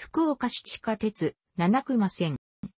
福岡市地下鉄、七熊線。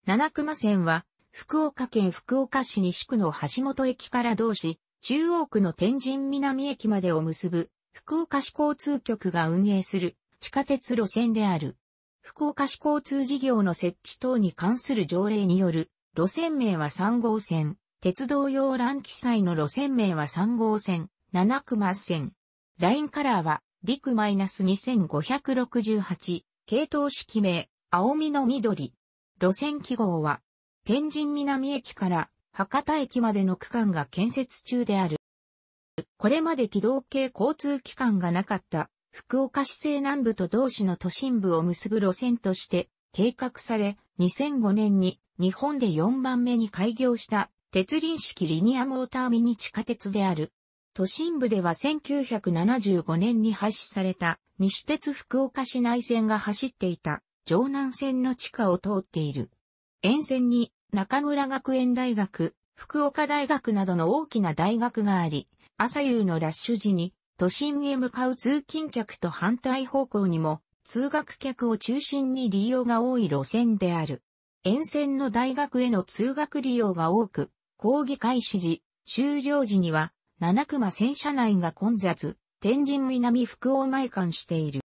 七熊線は、福岡県福岡市西区の橋本駅から同市、中央区の天神南駅までを結ぶ、福岡市交通局が運営する地下鉄路線である。福岡市交通事業の設置等に関する条例による、路線名は3号線、鉄道用欄記載の路線名は3号線、七熊線。ラインカラーは、ビク -2568、系統式名、青みの緑。路線記号は、天神南駅から博多駅までの区間が建設中である。これまで機動系交通機関がなかった福岡市西南部と同市の都心部を結ぶ路線として計画され、2005年に日本で4番目に開業した鉄輪式リニアモーターミニ地下鉄である。都心部では1975年に廃止された西鉄福岡市内線が走っていた城南線の地下を通っている。沿線に中村学園大学、福岡大学などの大きな大学があり、朝夕のラッシュ時に都心へ向かう通勤客と反対方向にも通学客を中心に利用が多い路線である。沿線の大学への通学利用が多く、講義開始時、終了時には七熊線車内が混雑、天神南福王前間している。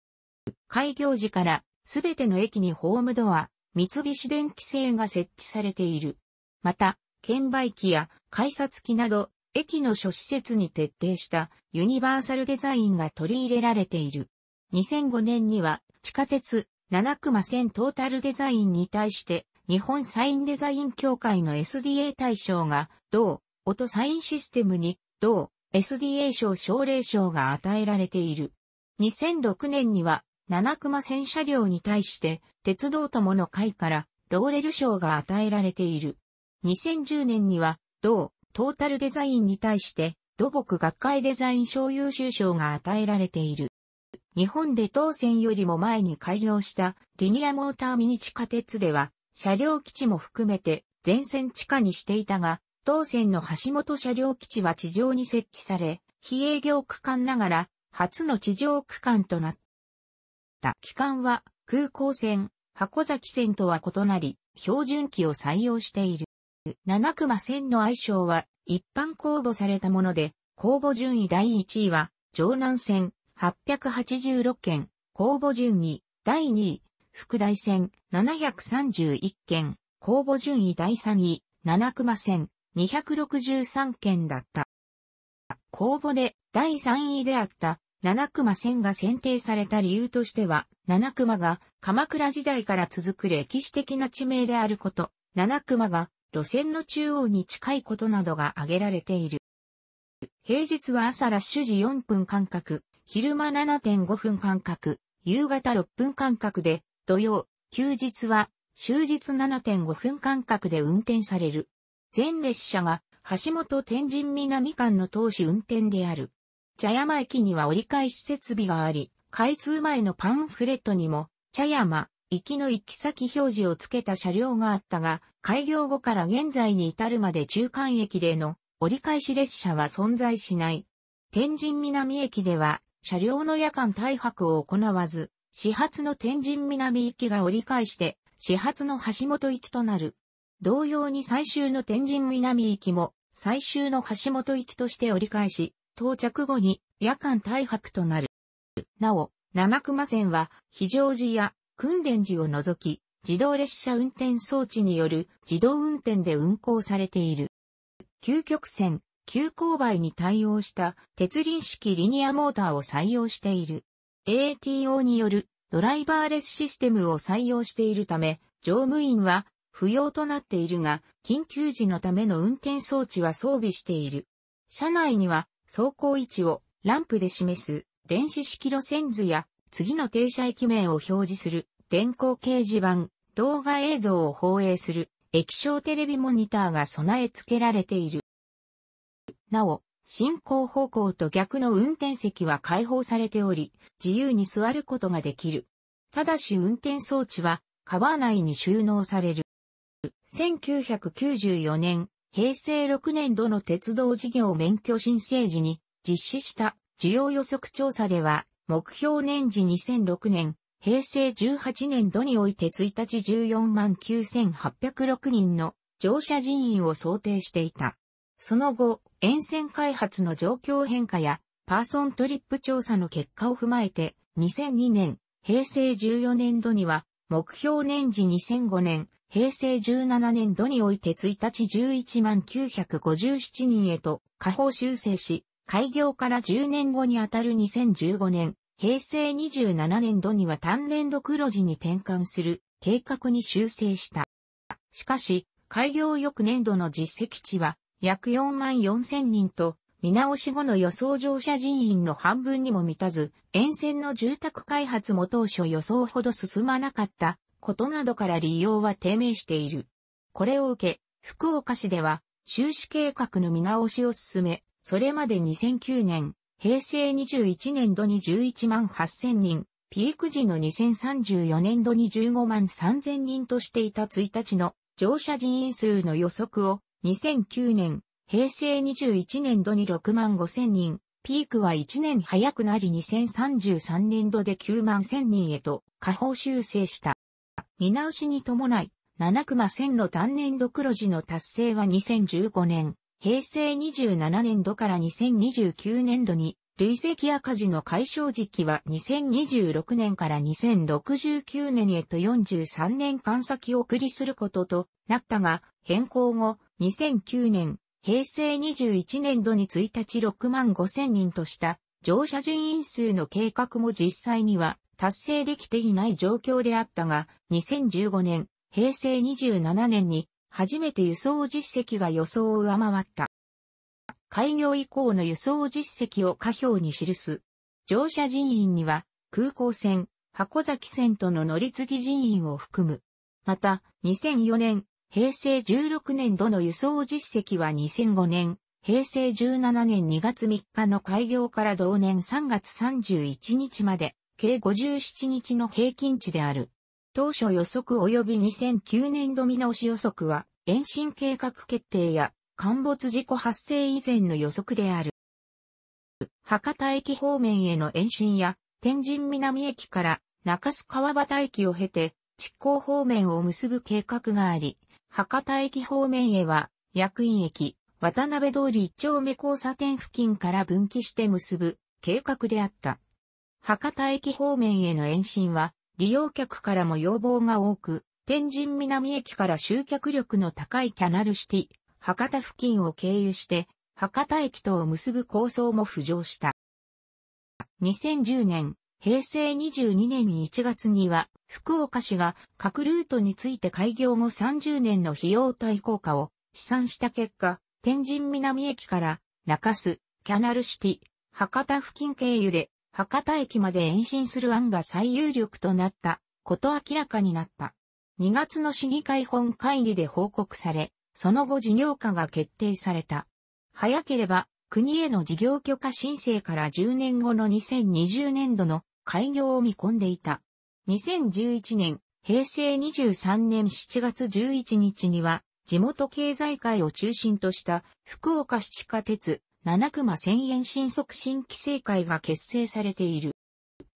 開業時からすべての駅にホームドア、三菱電機製が設置されている。また、券売機や改札機など、駅の諸施設に徹底したユニバーサルデザインが取り入れられている。2005年には地下鉄七熊線トータルデザインに対して日本サインデザイン協会の SDA 大賞が同音サインシステムに同 SDA 賞奨励賞が与えられている。2006年には、七熊戦車両に対して、鉄道友の会から、ローレル賞が与えられている。2010年には、同、トータルデザインに対して、土木学会デザイン賞優秀賞が与えられている。日本で当選よりも前に開業したリニアモーターミニ地下鉄では、車両基地も含めて全線地下にしていたが、東線の橋本車両基地は地上に設置され、非営業区間ながら、初の地上区間となった。区間は、空港線、箱崎線とは異なり、標準機を採用している。七熊線の愛称は、一般公募されたもので、公募順位第1位は、城南線、886件、公募順位、第2位、副大線、731件、公募順位第3位、七熊線、263件だった。公募で第3位であった七熊線が選定された理由としては、七熊が鎌倉時代から続く歴史的な地名であること、七熊が路線の中央に近いことなどが挙げられている。平日は朝ラッシュ時4分間隔、昼間7.5分間隔、夕方6分間隔で、土曜、休日は終日7.5分間隔で運転される。全列車が橋本天神南間の投資運転である。茶山駅には折り返し設備があり、開通前のパンフレットにも、茶山、行きの行き先表示をつけた車両があったが、開業後から現在に至るまで中間駅での折り返し列車は存在しない。天神南駅では、車両の夜間退泊を行わず、始発の天神南行きが折り返して、始発の橋本行きとなる。同様に最終の天神南行きも、最終の橋本行きとして折り返し、到着後に夜間大白となる。なお、七熊線は、非常時や訓練時を除き、自動列車運転装置による自動運転で運行されている。究極線、急勾配に対応した鉄輪式リニアモーターを採用している。ATO によるドライバーレスシステムを採用しているため、乗務員は不要となっているが、緊急時のための運転装置は装備している。車内には走行位置をランプで示す電子式路線図や次の停車駅名を表示する電光掲示板、動画映像を放映する液晶テレビモニターが備え付けられている。なお、進行方向と逆の運転席は開放されており、自由に座ることができる。ただし運転装置はカバー内に収納される。1994年、平成6年度の鉄道事業免許申請時に実施した需要予測調査では、目標年次2006年、平成18年度において1日14万9806人の乗車人員を想定していた。その後、沿線開発の状況変化やパーソントリップ調査の結果を踏まえて、2002年、平成14年度には、目標年次2005年、平成17年度において1日11万957人へと下方修正し、開業から10年後にあたる2015年、平成27年度には単年度黒字に転換する計画に修正した。しかし、開業翌年度の実績値は約4万4000人と、見直し後の予想乗車人員の半分にも満たず、沿線の住宅開発も当初予想ほど進まなかったことなどから利用は低迷している。これを受け、福岡市では、収支計画の見直しを進め、それまで2009年、平成21年度に11万8000人、ピーク時の2034年度に15万3000人としていた1日の乗車人員数の予測を2009年、平成21年度に6万5000人、ピークは1年早くなり2033年度で9万1000人へと下方修正した。見直しに伴い、七熊線の単年度黒字の達成は2015年、平成27年度から2029年度に、累積赤字の解消時期は2026年から2069年へと43年間先送りすることとなったが、変更後、2009年、平成21年度に1日6万5千人とした乗車順員数の計画も実際には達成できていない状況であったが、2015年、平成27年に、初めて輸送実績が予想を上回った。開業以降の輸送実績を下表に記す。乗車人員には、空港線、箱崎線との乗り継ぎ人員を含む。また、2004年、平成16年度の輸送実績は2005年、平成17年2月3日の開業から同年3月31日まで、計57日の平均値である。当初予測及び2009年度見直し予測は、延伸計画決定や陥没事故発生以前の予測である。博多駅方面への延伸や、天神南駅から中洲川端駅を経て、築港方面を結ぶ計画があり、博多駅方面へは、役員駅、渡辺通り一丁目交差点付近から分岐して結ぶ計画であった。博多駅方面への延伸は、利用客からも要望が多く、天神南駅から集客力の高いキャナルシティ、博多付近を経由して、博多駅とを結ぶ構想も浮上した。2010年、平成22年1月には、福岡市が各ルートについて開業後30年の費用対効果を試算した結果、天神南駅から中洲、キャナルシティ、博多付近経由で博多駅まで延伸する案が最有力となったこと明らかになった。2月の市議会本会議で報告され、その後事業化が決定された。早ければ国への事業許可申請から10年後の2020年度の開業を見込んでいた。2011年、平成23年7月11日には、地元経済界を中心とした福岡七地下鉄七熊千円新促進規制会が結成されている。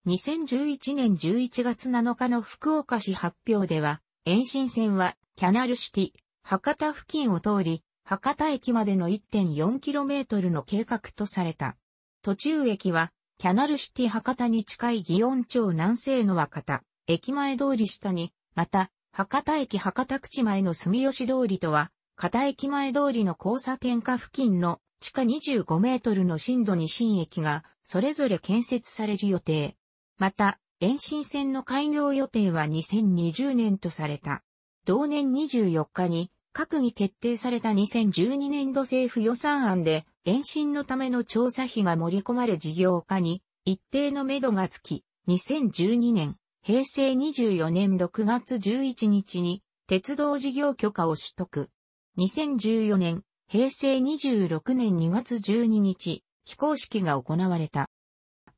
2011年11月7日の福岡市発表では、延伸線はキャナルシティ、博多付近を通り、博多駅までの 1.4km の計画とされた。途中駅は、キャナルシティ博多に近い祇園町南西の若田、駅前通り下に、また、博多駅博多口前の住吉通りとは、片駅前通りの交差点下付近の地下25メートルの震度に新駅がそれぞれ建設される予定。また、延伸線の開業予定は2020年とされた。同年24日に閣議決定された2012年度政府予算案で延伸のための調査費が盛り込まれ事業化に一定の目処がつき、2012年、平成24年6月11日に鉄道事業許可を取得。2014年、平成26年2月12日、起工式が行われた。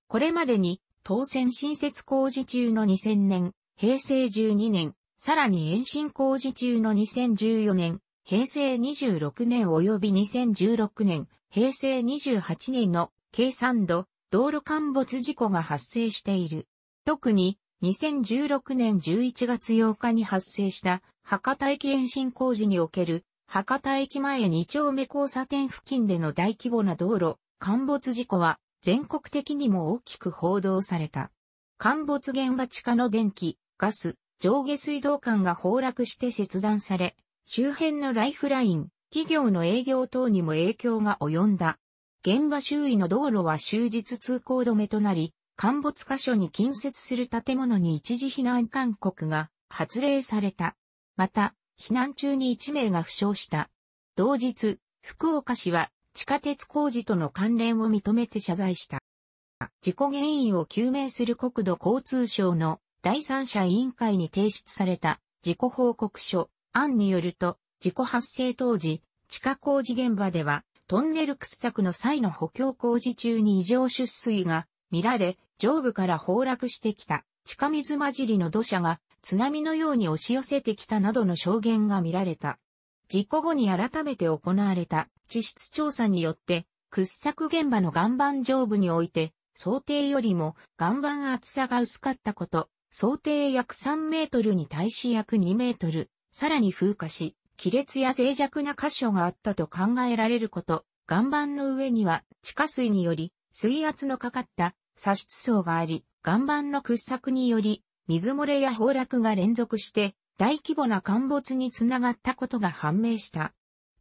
これまでに、当選新設工事中の2000年、平成12年、さらに延伸工事中の2014年、平成26年及び2016年、平成28年の計算度、道路陥没事故が発生している。特に、2016年11月8日に発生した博多駅延伸工事における博多駅前2丁目交差点付近での大規模な道路、陥没事故は全国的にも大きく報道された。陥没現場地下の電気、ガス、上下水道管が崩落して切断され、周辺のライフライン、企業の営業等にも影響が及んだ。現場周囲の道路は終日通行止めとなり、陥没箇所に近接する建物に一時避難勧告が発令された。また、避難中に1名が負傷した。同日、福岡市は地下鉄工事との関連を認めて謝罪した。事故原因を究明する国土交通省の第三者委員会に提出された事故報告書案によると、事故発生当時、地下工事現場ではトンネル掘削の際の補強工事中に異常出水が見られ、上部から崩落してきた地下水混じりの土砂が津波のように押し寄せてきたなどの証言が見られた。事故後に改めて行われた地質調査によって、掘削現場の岩盤上部において、想定よりも岩盤厚さが薄かったこと、想定約3メートルに対し約2メートル、さらに風化し、亀裂や脆弱な箇所があったと考えられること、岩盤の上には地下水により水圧のかかった砂質層があり、岩盤の掘削により水漏れや崩落が連続して大規模な陥没につながったことが判明した。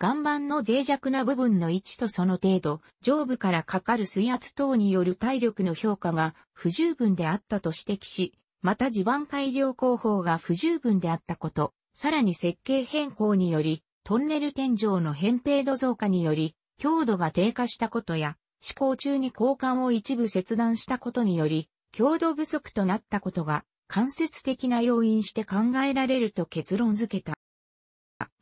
岩盤の脆弱な部分の位置とその程度、上部からかかる水圧等による体力の評価が不十分であったと指摘し、また地盤改良工法が不十分であったこと、さらに設計変更により、トンネル天井の扁平度増加により、強度が低下したことや、施工中に交換を一部切断したことにより、強度不足となったことが間接的な要因して考えられると結論付けた。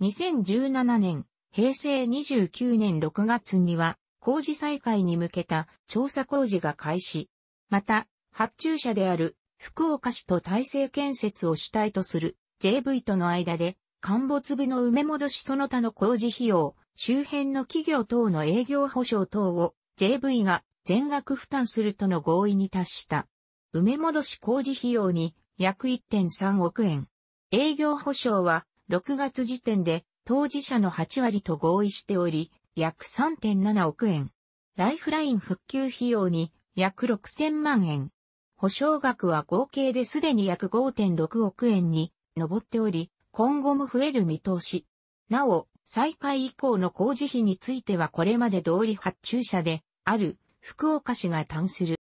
2017年、平成29年6月には、工事再開に向けた調査工事が開始。また、発注者である福岡市と大成建設を主体とする JV との間で、陥没部の埋め戻しその他の工事費用、周辺の企業等の営業保障等を JV が全額負担するとの合意に達した。埋め戻し工事費用に約1.3億円。営業保証は6月時点で当事者の8割と合意しており、約3.7億円。ライフライン復旧費用に約6000万円。保証額は合計ですでに約5.6億円に上っており、今後も増える見通し。なお、再開以降の工事費についてはこれまで通り発注者である福岡市が担する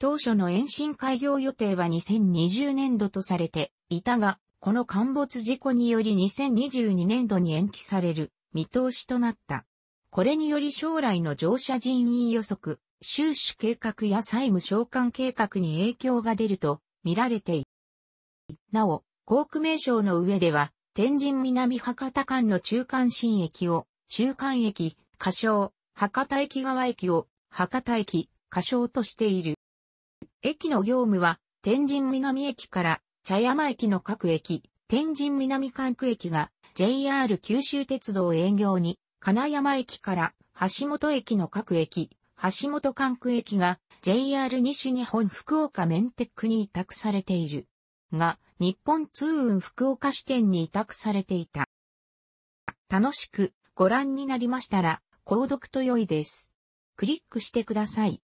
当初の延伸開業予定は2020年度とされていたが、この陥没事故により2022年度に延期される見通しとなった。これにより将来の乗車人員予測、収支計画や債務償還計画に影響が出ると見られている。なお、航空名称の上では、天神南博多間の中間新駅を、中間駅、仮称、博多駅側駅を、博多駅、仮称としている。駅の業務は、天神南駅から茶山駅の各駅、天神南管区駅が JR 九州鉄道営業に、金山駅から橋本駅の各駅、橋本管区駅が JR 西日本福岡メンテックに委託されている。が、日本通運福岡支店に委託されていた。楽しくご覧になりましたら、購読と良いです。クリックしてください。